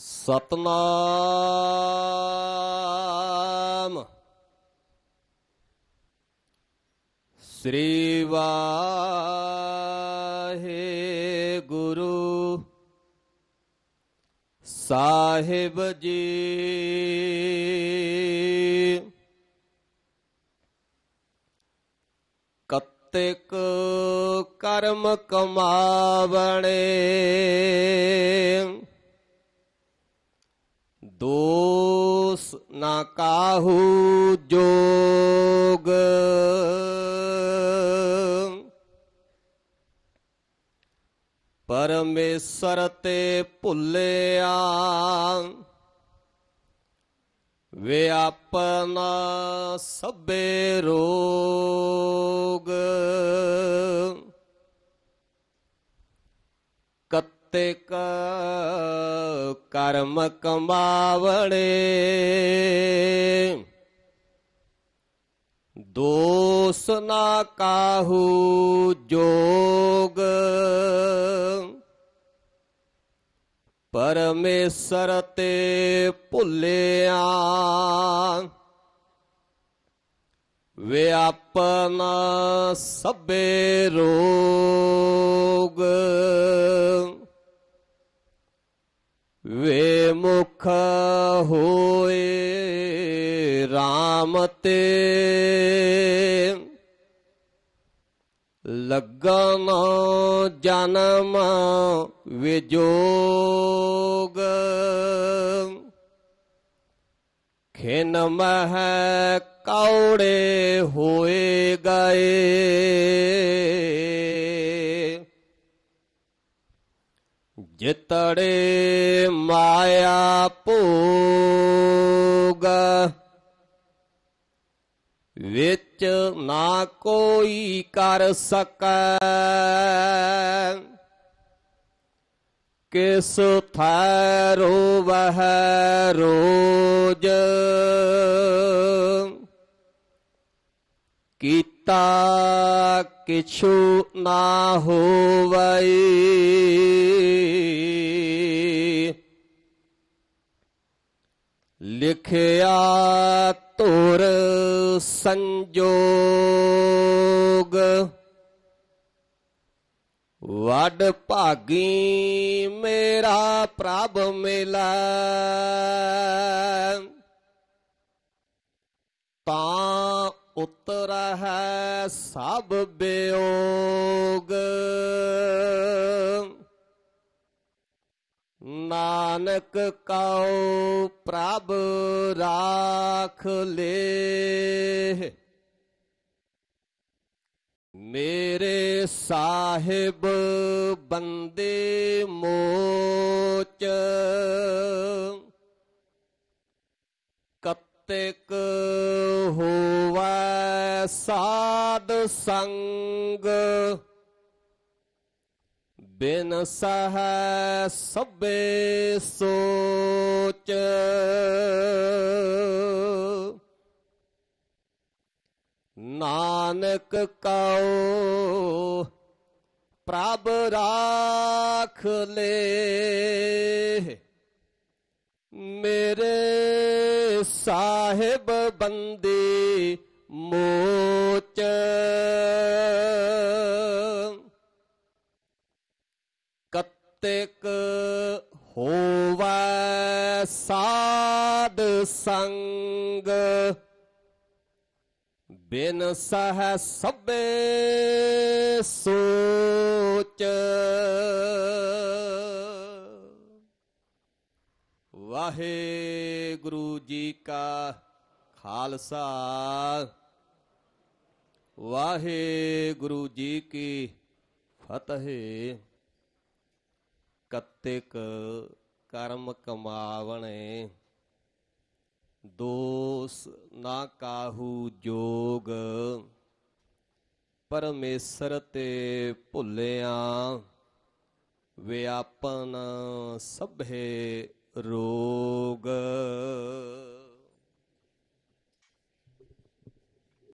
ਸਤਨਾਮ ਸ੍ਰੀ ਵਾਹਿਗੁਰੂ ਸਾਹਿਬ ਜੀ ਕਤਿਕ ਕਰਮ ਕਮਾਵਣੇ काहू जोग परमेश्वर ते भुलिया व्यापन सबे रोग कतेक कर्म कमावणे दोष ना काहू जोग परमेश्वर ते भुलिया व्यापन सबे रोग वे मुख होए राम ते ਸਗਨੋ ਜਨਮ ਵਿਜੋਗ ਖਿਨ ਮਹ ਕੌੜੇ ਹੋਏ ਗਏ ਜਿਤੜੇ ਮਾਇਆ ਭੋਗ ਵੇ विच ना कोई कर सक किस थैरो वह रोज कीता किछु ना होवै लिखया तोर ਸੰਜੋਗ ਵਡ ਭਾਗੀ ਮੇਰਾ ਪ੍ਰਭ ਮਿਲਾ ਤਾਂ ਉਤਰ ਹੈ ਸਭ ਬਿਯੋਗ ਨਾਨਕ ਕਉ ਪ੍ਰਭ ਰਾਖ ਲੇ ਮੇਰੇ ਸਾਹਿਬ ਬੰਦੇ ਮੋਚ ਕਤਕ ਹੋਵੈ ਸਾਧ ਸੰਗ ਬਿਨ ਸਹ ਸਭੇ ਸੋਚ ਨਾਨਕ ਕਉ ਪ੍ਰਭ ਰਾਖ ਲੇ ਮੇਰੇ ਸਾਹਿਬ ਬੰਦੇ ਮੋਚ तिक हो साध संग बिन सह सबे सोच वाहे गुरु जी का खालसा वाहे गुरु जी की फतेह कत्तिक कर्म कमावणे दोष ना काहू जोग परमेसर ते भुलिया व्यापन सभे रोग